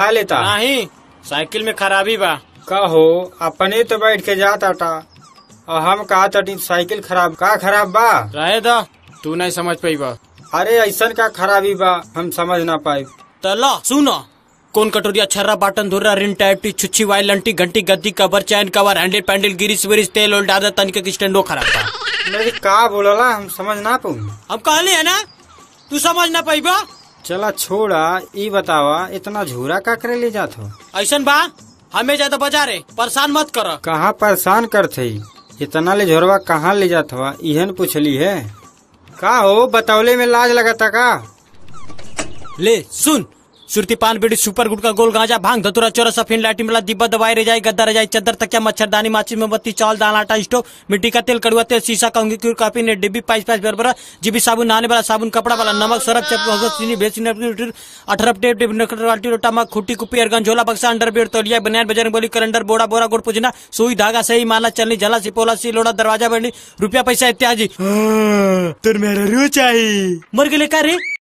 खा लेता नहीं साइकिल में खराबी बा कहो अपने तो बैठ के जाता था और हम कहा था साइकिल खराब का खराब बा रहे दा तू नहीं समझ पाई बा अरे ऐसा का खराबी बा हम समझ ना पाए तला तो सुनो कौन कटोरिया छर्रा बाटन धुर्रा रिन टाइपी छुच्छी वाई लंटी घंटी गद्दी कबर चैन कवर हैंडल पैंडल गिरिश विरिश तेल और डादा तन के स्टैंडो खराब था नहीं का बोला हम समझ ना पाऊंगी अब कहली है ना तू समझ ना पाई बा चला छोड़ा ये बतावा इतना झूरा का करे ले जाते हो ऐसा बा हमें ज्यादा बजा रहे परेशान मत करो कहाँ परेशान कर थे इतना ले झोरवा कहाँ ले जाते हुआ इहन ली है का हो बतौले में लाज लगाता का ले सुन सुरती पान बीड़ी सुपर गुट का गोल गांजा भांग धतुरा चोरा सफीन लाठी मिला डिब्बा दवाई रजाई गद्दा रजाई चद्दर तकिया मच्छरदानी माची मोमबत्ती चावल दाल आटा स्टोव मिट्टी का तेल कड़ुआ तेल शीशा कंगी क्यूर काफी ने डिब्बी पाइस पाइस बरबरा जीबी साबुन नहाने वाला साबुन कपड़ा वाला नमक सरफ चप चीनी भेसी अठरप टेप बाल्टी रोटा मग खुट्टी कुप्पी अरगन झोला बक्सा अंडर बेड तोलिया बनैन बजरंग बोली करंडर बोड़ा बोरा गोड़ पूजना सुई धागा सही माला चलनी झला सिपोला सिलोड़ा दरवाजा बनी रुपया पैसा इत्याजी हाँ, तुर मेरा रू चाहिए मर गए का रे